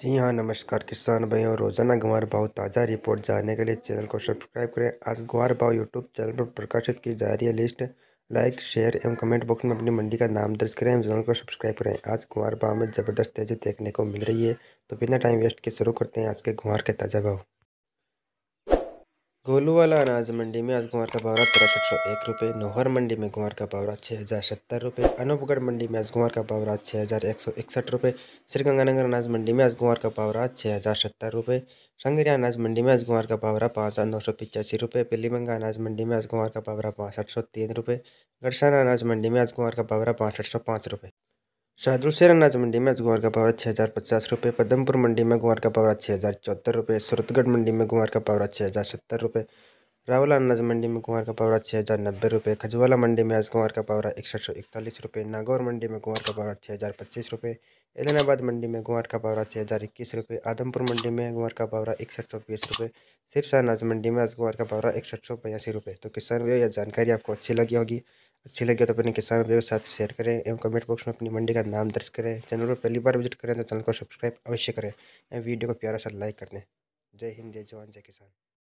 जी हाँ नमस्कार किसान भाइयों रोजाना गुवार भाव ताज़ा रिपोर्ट जानने के लिए चैनल को सब्सक्राइब करें आज गुवार भाव यूट्यूब चैनल पर प्रकाशित की जा रही है लिस्ट लाइक शेयर एवं कमेंट बॉक्स में अपनी मंडी का नाम दर्ज करें एवं चैनल को सब्सक्राइब करें आज गुवार भाव में ज़बरदस्त तेज़ी देखने को मिल रही है तो बिना टाइम वेस्ट के शुरू करते हैं आज के गुवार के ताज़ा भाव गोलू वाला अनाज मंडी में आज गुआर का भावरा तेरह सौ एक रुपये नोहर मंडी में गुआर का भावरा छः हज़ार सत्तर रुपये अनूपगढ़ मंडी में आज गुआर का भावरा छः हज़ार एक सौ इकसठ रुपये श्रीगंगानगर अनाज मंडी में आज गुआर का भावरा छः हज़ार सत्तर रुपये संगरिया अनाज मंडी में आज गुआर का भावरा पाँच हज़ार नौ सौ पिचासी रुपये पिलीमंगा अनाज मंडी में आज गुआर का भावरा पाँच सौ तीन रुपये गढ़साना अनाज मंडी में आज गुआर का भावरा पाँच सौ पाँच रुपये शेर अनाज मंडी में गुआर का पावरा छः हज़ार पचास रुपये पदमपुर मंडी में गुआर का पावरा छः हज़ार चौहत्तर रुपये सूरतगढ़ मंडी में गुआर का पावरा छः हज़ार सत्तर रुपये रावला अनाज मंडी में गुआर का पावरा छः हज़ार नब्बे रुपये खजवाला मंडी में आज गुआर का पावरा इकसठ सौ इकतालीस रुपये नागौर मंडी में गुआर का पावरा छः हज़ार पच्चीस रुपये एलनाबाद मंडी में गुआर का पावरा छः हज़ार इक्कीस रुपये आदमपुर मंडी में गुआर का पावरा इकसठ सौ बीस रुपये सिरसा अनाज मंडी में आज गुआर का पावरा इकसठ सौ बयासी रुपये तो किसान भैया यह जानकारी आपको अच्छी लगी होगी अच्छी लगे तो अपने किसान भाइयों के साथ शेयर करें एवं कमेंट बॉक्स में अपनी मंडी का नाम दर्ज करें चैनल पर पहली बार विजिट करें तो चैनल को सब्सक्राइब अवश्य करें एवं वीडियो को प्यारा सा लाइक कर दें जय हिंद जय जवान जय किसान